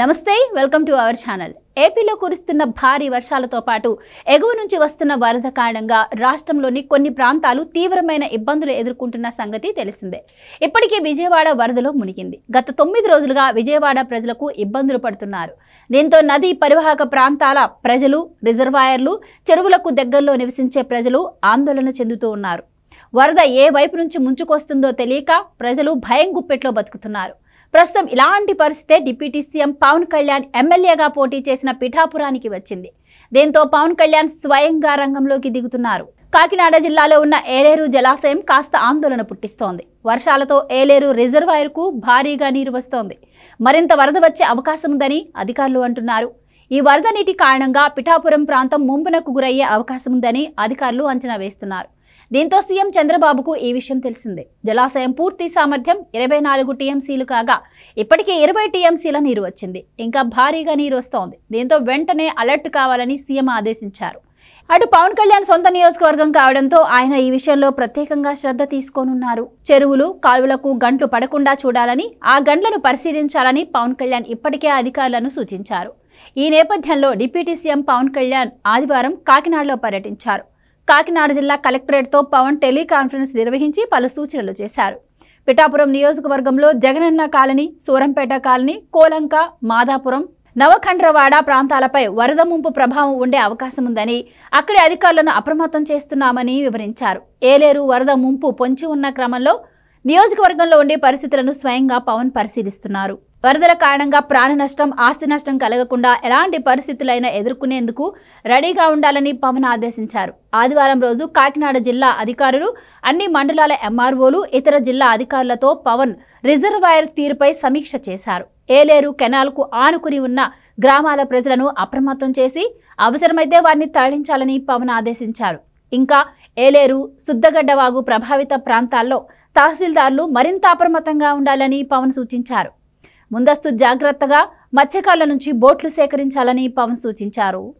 నమస్తే welcome to our channel ఏపీలో కురుస్తున్న భారీ వర్షాలతో పాటు ఎగువ నుంచి వస్తున్న వరద కారణంగా రాష్ట్రంలోని కొన్ని ప్రాంతాలు తీవ్రమైన ఇబ్బందులు ఎదుర్కొంటున్న సంగతి తెలిసిందే ఇప్పటికే విజయవాడ వరదలో మునిగింది గత తొమ్మిది రోజులుగా విజయవాడ ప్రజలకు ఇబ్బందులు పడుతున్నారు దీంతో నదీ పరివాహక ప్రాంతాల ప్రజలు రిజర్వాయర్లు చెరువులకు దగ్గరలో నివసించే ప్రజలు ఆందోళన చెందుతూ ఉన్నారు వరద ఏ వైపు నుంచి ముంచుకొస్తుందో తెలియక ప్రజలు భయం గుప్పెట్లో బతుకుతున్నారు ప్రస్తుతం ఇలాంటి పరిస్థితే డిప్యూటీ సీఎం పవన్ కళ్యాణ్ ఎమ్మెల్యేగా పోటీ చేసిన పిఠాపురానికి వచ్చింది దీంతో పవన్ కళ్యాణ్ స్వయంగా రంగంలోకి దిగుతున్నారు కాకినాడ జిల్లాలో ఉన్న ఏలేరు జలాశయం కాస్త ఆందోళన పుట్టిస్తోంది వర్షాలతో ఏలేరు రిజర్వాయర్కు భారీగా నీరు వస్తోంది మరింత వరద వచ్చే అవకాశం ఉందని అధికారులు అంటున్నారు ఈ వరద నీటి కారణంగా పిఠాపురం ప్రాంతం ముంపునకు గురయ్యే అవకాశం ఉందని అధికారులు అంచనా వేస్తున్నారు దీంతో సీఎం చంద్రబాబుకు ఈ విషయం తెలిసిందే జలాశయం పూర్తి సామర్థ్యం ఇరవై నాలుగు టీఎంసీలు కాగా ఇప్పటికే ఇరవై టీఎంసీల నీరు వచ్చింది ఇంకా భారీగా నీరు వస్తోంది దీంతో వెంటనే అలర్ట్ కావాలని సీఎం ఆదేశించారు అటు పవన్ కళ్యాణ్ సొంత నియోజకవర్గం కావడంతో ఆయన ఈ విషయంలో ప్రత్యేకంగా శ్రద్ధ తీసుకోనున్నారు చెరువులు కాలువలకు గంట్లు పడకుండా చూడాలని ఆ గంట్లను పరిశీలించాలని పవన్ కళ్యాణ్ ఇప్పటికే అధికారులను సూచించారు ఈ నేపథ్యంలో డిప్యూటీ సీఎం పవన్ కళ్యాణ్ ఆదివారం కాకినాడలో పర్యటించారు కాకినాడ జిల్లా కలెక్టరేట్తో పవన్ టెలికాన్ఫరెన్స్ నిర్వహించి పలు సూచనలు చేశారు పిఠాపురం నియోజకవర్గంలో జగనన్న కాలనీ సూరంపేట కాలనీ కోలంక మాదాపురం నవఖండ్రవాడ ప్రాంతాలపై వరద ముంపు ప్రభావం ఉండే అవకాశం ఉందని అక్కడి అధికారులను అప్రమత్తం చేస్తున్నామని వివరించారు ఏలేరు వరద ముంపు పొంచి ఉన్న క్రమంలో నియోజకవర్గంలో ఉండే పరిస్థితులను స్వయంగా పవన్ పరిశీలిస్తున్నారు వరదల కారణంగా ప్రాణ నష్టం ఆస్తి నష్టం కలగకుండా ఎలాంటి పరిస్థితులైనా ఎదుర్కొనేందుకు రెడీగా ఉండాలని పవన్ ఆదేశించారు ఆదివారం రోజు కాకినాడ జిల్లా అధికారులు అన్ని మండలాల ఎంఆర్ఓలు ఇతర జిల్లా అధికారులతో పవన్ రిజర్వాయర్ తీరుపై సమీక్ష చేశారు ఏలేరు కెనాల్కు ఆనుకుని ఉన్న గ్రామాల ప్రజలను అప్రమత్తం చేసి అవసరమైతే వారిని తరలించాలని పవన్ ఆదేశించారు ఇంకా ఏలేరు సుద్దగడ్డవాగు ప్రభావిత ప్రాంతాల్లో తహసీల్దార్లు మరింత అప్రమత్తంగా ఉండాలని పవన్ సూచించారు ముందస్తు జాగ్రత్తగా మత్స్యకారుల నుంచి బోట్లు సేకరించాలని పవన్ సూచించారు